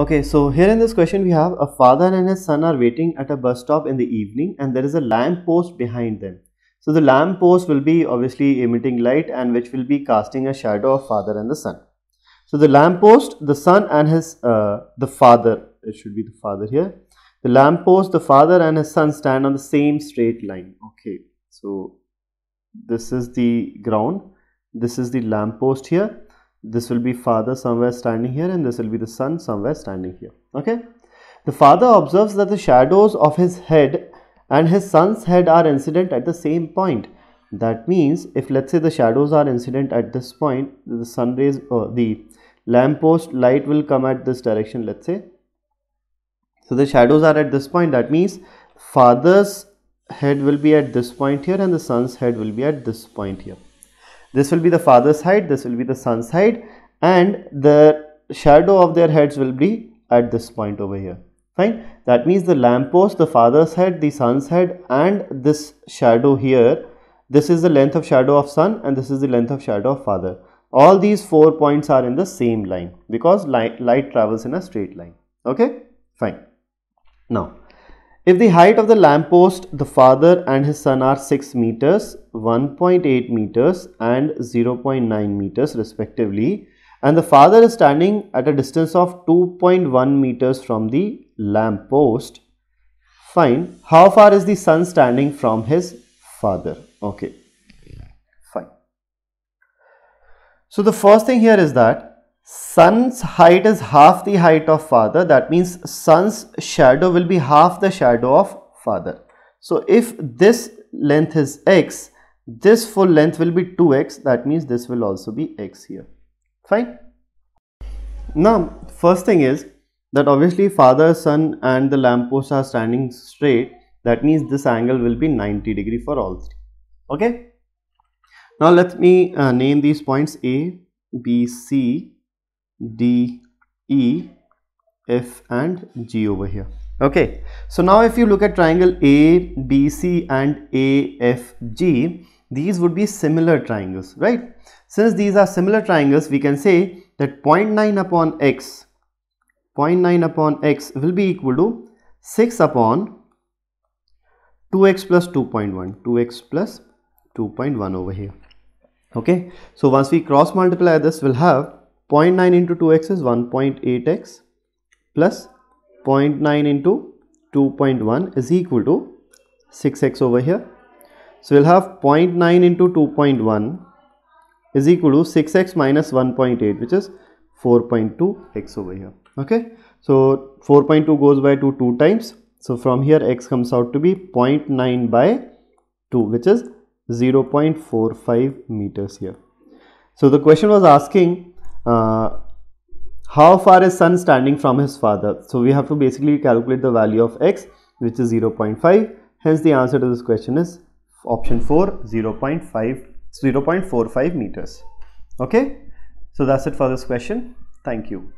Okay, so here in this question we have a father and his son are waiting at a bus stop in the evening and there is a lamp post behind them. So the lamp post will be obviously emitting light and which will be casting a shadow of father and the son. So the lamp post, the son and his, uh, the father, it should be the father here. The lamp post, the father and his son stand on the same straight line. Okay, so this is the ground, this is the lamp post here this will be father somewhere standing here and this will be the son somewhere standing here okay the father observes that the shadows of his head and his son's head are incident at the same point that means if let's say the shadows are incident at this point the sun rays or uh, the lamppost light will come at this direction let's say so the shadows are at this point that means father's head will be at this point here and the son's head will be at this point here this will be the father's height, this will be the son's height and the shadow of their heads will be at this point over here. Fine. That means the lamppost, the father's head, the son's head and this shadow here. This is the length of shadow of son and this is the length of shadow of father. All these four points are in the same line because light, light travels in a straight line. Okay. Fine. Now, if the height of the lamppost, the father and his son are 6 meters, 1.8 meters and 0.9 meters respectively and the father is standing at a distance of 2.1 meters from the lamppost. Fine. How far is the son standing from his father? Okay. Fine. So the first thing here is that Sun's height is half the height of father. That means sun's shadow will be half the shadow of father. So if this length is x, this full length will be 2x. That means this will also be x here. Fine. Now, first thing is that obviously father, son and the lamppost are standing straight. That means this angle will be 90 degree for all three. Okay. Now let me uh, name these points A, B, C D, E, F and G over here. Okay, so now if you look at triangle A, B, C and A, F, G, these would be similar triangles, right? Since these are similar triangles, we can say that 0.9 upon x, 0.9 upon x will be equal to 6 upon 2x plus 2.1, 2x plus 2.1 over here. Okay, so once we cross multiply this, we'll have 0.9 into 2x is 1.8x plus 0.9 into 2.1 is equal to 6x over here. So we'll have 0.9 into 2.1 is equal to 6x minus 1.8 which is 4.2x over here. Okay. So 4.2 goes by 2 2 times. So from here x comes out to be 0.9 by 2 which is 0.45 meters here. So the question was asking uh, how far is son standing from his father so we have to basically calculate the value of x which is 0.5 hence the answer to this question is option 4 0 0.5 0 0.45 meters okay so that's it for this question thank you